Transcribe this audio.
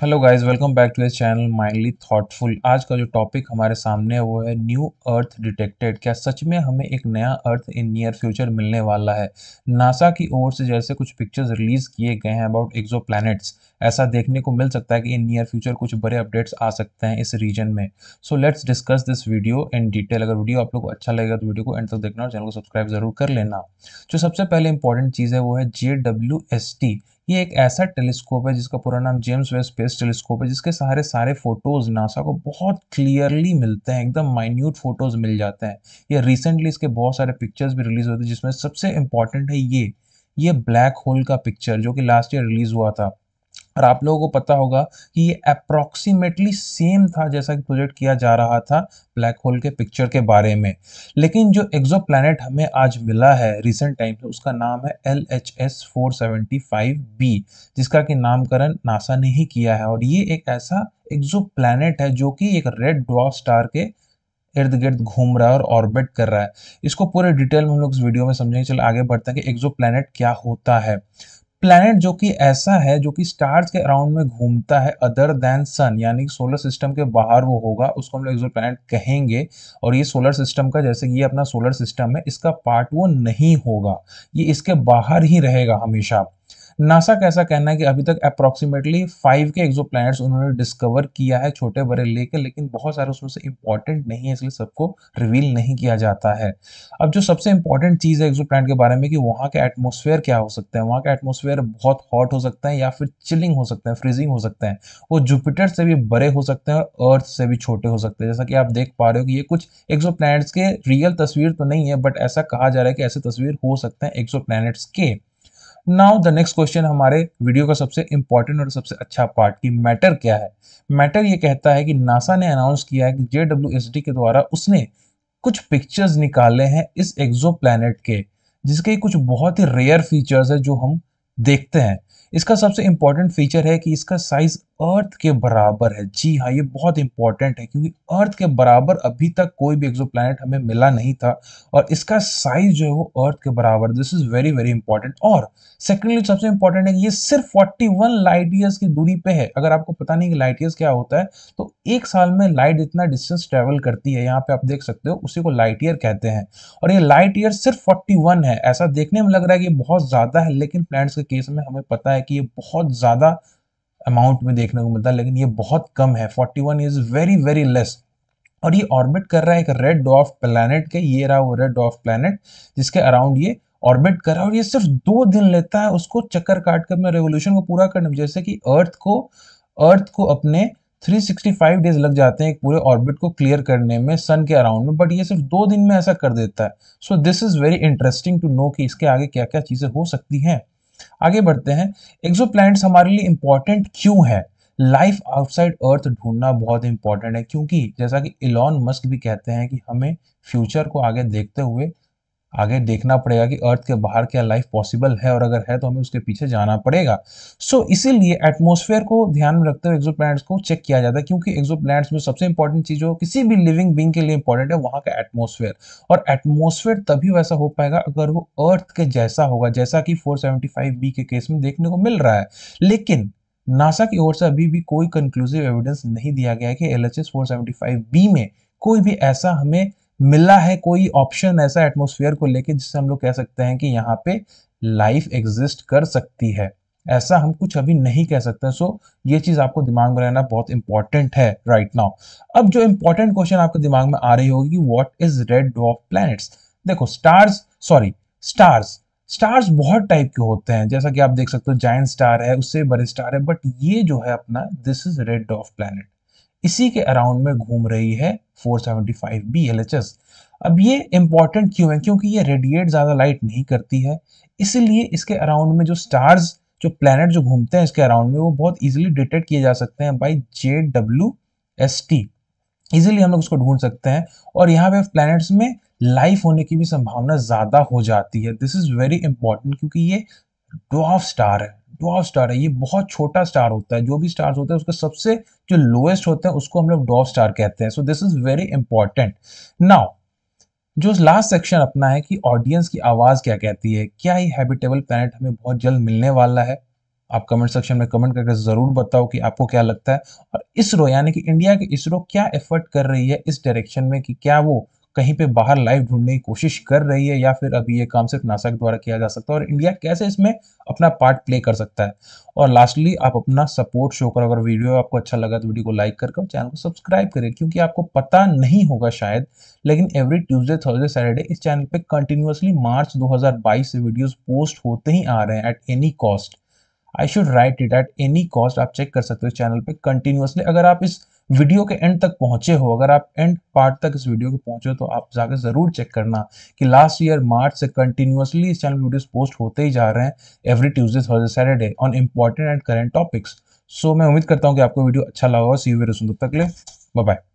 hello guys welcome back to this channel Mindly Thoughtful आज का जो टॉपिक हमारे सामने है वो है न्यू अर्थ डिटेक्टेड क्या सच में हमें एक नया अर्थ इन नियर फ्यूचर मिलने वाला है नासा की ओर से जैसे कुछ पिक्चर्स रिलीज किए गए हैं अबाउट एक्जो प्लैनेट्स ऐसा देखने को मिल सकता है कि इन नियर फ्यूचर कुछ बड़े अपडेट्स आ सकते हैं इस रीजन में so let's discuss this video in detail अगर वीडियो आप लोग को अच्छा लगेगा तो वीडियो को एंड तक देखना और चैनल को सब्सक्राइब जरूर कर लेना जो सबसे पहले इंपॉर्टेंट चीज़ है वो है जे डब्ल्यू एस टी ये एक ऐसा टेलीस्कोप है जिसका पूरा नाम जेम्स वेब स्पेस टेलीस्कोप है जिसके सहारे सारे फोटोज नासा को बहुत क्लियरली मिलते हैं एकदम माइन्यूट फोटोज मिल जाते हैं ये रिसेंटली इसके बहुत सारे पिक्चर्स भी रिलीज होते हैं जिसमें सबसे इंपॉर्टेंट है ये ये ब्लैक होल का पिक्चर जो कि लास्ट ईयर रिलीज हुआ था और आप लोगों को पता होगा कि ये अप्रॉक्सीमेटली सेम था जैसा कि प्रोजेक्ट किया जा रहा था ब्लैक होल के पिक्चर के बारे में लेकिन जो एक्जो प्लानट हमें आज मिला है रिसेंट टाइम में उसका नाम है L H S four seventy five B जिसका कि नामकरण नासा ने ही किया है और ये एक ऐसा एक्जो प्लानट है जो कि एक रेड ड्रॉ स्टार के इर्द गिर्द घूम रहा है और ऑर्बिट कर रहा है इसको पूरे डिटेल में हम लोग इस वीडियो में समझेंगे चलो आगे बढ़ते हैं कि एक्जो प्लानट क्या होता है प्लैनेट जो कि ऐसा है जो कि स्टार्स के अराउंड में घूमता है अदर देन सन यानी कि सोलर सिस्टम के बाहर वो होगा उसको हम लोग एक्सो प्लैनेट कहेंगे और ये सोलर सिस्टम का जैसे ये अपना सोलर सिस्टम है इसका पार्ट वो नहीं होगा ये इसके बाहर ही रहेगा हमेशा नासा का ऐसा कहना है कि अभी तक अप्रॉक्सीमेटली फाइव के एक्जो उन्होंने डिस्कवर किया है छोटे बड़े लेके लेकिन बहुत सारे उसमें से इंपॉर्टेंट नहीं है इसलिए सबको रिवील नहीं किया जाता है अब जो सबसे इंपॉर्टेंट चीज़ है एक्जो के बारे में कि वहाँ के एटमोसफेयर क्या हो सकते हैं वहाँ का एटमोसफेयर बहुत हॉट हो सकता है या फिर चिलिंग हो सकते हैं फ्रीजिंग हो सकते हैं वो जुपिटर से भी बड़े हो सकते हैं और अर्थ से भी छोटे हो सकते हैं जैसा कि आप देख पा रहे हो कि ये कुछ एक्जो के रियल तस्वीर तो नहीं है बट ऐसा कहा जा रहा है कि ऐसे तस्वीर हो सकते हैं एक्जो के नाउ द नेक्स्ट क्वेश्चन हमारे वीडियो का सबसे इंपॉर्टेंट और सबसे अच्छा पार्ट की मैटर क्या है मैटर ये कहता है कि नासा ने अनाउंस किया है कि जे के द्वारा उसने कुछ पिक्चर्स निकाले हैं इस एक्जो के जिसके कुछ बहुत ही रेयर फीचर्स है जो हम देखते हैं इसका सबसे इम्पॉर्टेंट फीचर है कि इसका साइज़ अर्थ के बराबर है जी हाँ ये बहुत इंपॉर्टेंट है क्योंकि अर्थ के बराबर अभी तक कोई भी एक्सोप्लैनेट हमें मिला नहीं था और इसका साइज़ जो है वो अर्थ के बराबर this is very very important और सेकेंडली सबसे इंपॉर्टेंट है कि ये सिर्फ 41 लाइट ईयर्स की दूरी पे है अगर आपको पता नहीं कि लाइट ईयर्स क्या होता है तो एक साल में लाइट इतना डिस्टेंस ट्रेवल करती है यहाँ पे आप देख सकते हो उसी को लाइट ईयर कहते हैं और ये लाइट ईयर सिर्फ फोर्टी है ऐसा देखने में लग रहा है कि बहुत ज़्यादा है लेकिन प्लैनेट्स के केस में हमें पता लगता है कि ये बहुत ज़्यादा अमाउंट में देखने को मिलता है लेकिन ये बहुत कम है 41 इज़ वेरी वेरी लेस और ये ऑर्बिट कर रहा है एक रेड डॉफ प्लानट के ये रहा वो रेड डॉफ प्लानट जिसके अराउंड ये ऑर्बिट कर रहा है और ये सिर्फ दो दिन लेता है उसको चक्कर काट कर अपने रेवोल्यूशन को पूरा करने में जैसे कि अर्थ को अर्थ को अपने 365 डेज लग जाते हैं एक पूरे ऑर्बिट को क्लियर करने में सन के अराउंड में बट ये सिर्फ दो दिन में ऐसा कर देता है so this is very interesting to know कि इसके आगे क्या क्या चीज़ें हो सकती हैं आगे बढ़ते हैं एक्जो हमारे लिए इंपॉर्टेंट क्यों है लाइफ आउटसाइड अर्थ ढूंढना बहुत इंपॉर्टेंट है क्योंकि जैसा कि इलॉन मस्क भी कहते हैं कि हमें फ्यूचर को आगे देखते हुए आगे देखना पड़ेगा कि अर्थ के बाहर क्या लाइफ पॉसिबल है और अगर है तो हमें उसके पीछे जाना पड़ेगा सो so, इसीलिए एटमोसफेयर को ध्यान में रखते हुए एक्जो को चेक किया जाता है क्योंकि एक्जो में सबसे इंपॉर्टेंट चीज़ हो किसी भी लिविंग बींग के लिए इंपॉर्टेंट है वहाँ का एटमोसफेयर और एटमोसफेयर तभी वैसा हो पाएगा अगर वो अर्थ के जैसा होगा जैसा कि फोर बी के केस में देखने को मिल रहा है लेकिन नासा की ओर से अभी भी कोई कंक्लूसिव एविडेंस नहीं दिया गया है कि एल एच बी में कोई भी ऐसा हमें मिला है कोई ऑप्शन ऐसा एटमोसफियर को लेके जिससे हम लोग कह सकते हैं कि यहाँ पे लाइफ एग्जिस्ट कर सकती है ऐसा हम कुछ अभी नहीं कह सकते सो so, ये चीज़ आपको दिमाग में रहना बहुत इंपॉर्टेंट है राइट right नाउ अब जो इंपॉर्टेंट क्वेश्चन आपके दिमाग में आ रही होगी what is red dwarf planets देखो स्टार्स सॉरी स्टार्स स्टार्स बहुत टाइप के होते हैं जैसा कि आप देख सकते हो जायंट स्टार है उससे बड़े स्टार है बट ये जो है अपना दिस इज रेड ऑफ प्लैनेट इसी के अराउंड में घूम रही है 475 BLHS अब ये इम्पॉर्टेंट क्यों है क्योंकि ये रेडिएट ज़्यादा लाइट नहीं करती है इसीलिए इसके अराउंड में जो स्टार्स जो प्लैनेट जो घूमते हैं इसके अराउंड में वो बहुत इजीली डिटेक्ट किए जा सकते हैं by J W S T easily हम लोग उसको ढूंढ सकते हैं और यहाँ पे प्लैनेट्स में लाइफ होने की भी संभावना ज़्यादा हो जाती है दिस इज़ वेरी इंपॉर्टेंट क्योंकि ये डॉफ स्टार है डॉ स्टार है ये बहुत छोटा स्टार होता है जो भी स्टार होते हैं उसके सबसे जो लोएस्ट होते हैं उसको हम लोग डॉ स्टार कहते हैं so this is very important now जो लास्ट सेक्शन अपना है कि ऑडियंस की आवाज़ क्या कहती है क्या ये हैबिटेबल प्लानट हमें बहुत जल्द मिलने वाला है आप कमेंट सेक्शन में कमेंट करके ज़रूर बताओ कि आपको क्या लगता है और इसरो यानी कि इंडिया के इसरो क्या एफर्ट कर रही है इस डायरेक्शन में कि क्या वो कहीं पे बाहर लाइव ढूंढने की कोशिश कर रही है या फिर अभी ये काम सिर्फ नासा के द्वारा किया जा सकता है और इंडिया कैसे इसमें अपना पार्ट प्ले कर सकता है और लास्टली आप अपना सपोर्ट शो करो अगर वीडियो आपको अच्छा लगा तो वीडियो को लाइक कर चैनल को सब्सक्राइब करें क्योंकि आपको पता नहीं होगा शायद लेकिन एवरी ट्यूजडे थर्सडे सैटरडे इस चैनल पर कंटिन्यूसली मार्च दो से वीडियोज पोस्ट होते ही आ रहे हैं at any cost I should write it at any cost आप चेक कर सकते हो चैनल पर कंटिन्यूसली अगर आप इस वीडियो के एंड तक पहुंचे हो अगर आप एंड पार्ट तक इस वीडियो के पहुंचे हो तो आप जाकर ज़रूर चेक करना कि लास्ट ईयर मार्च से कंटिन्यूसली इस चैनल में वीडियोस पोस्ट होते ही जा रहे हैं every Tuesday Thursday Saturday on important and current topics so मैं उम्मीद करता हूँ कि आपको वीडियो अच्छा लगा होगा सी वी रसून तक ले बाय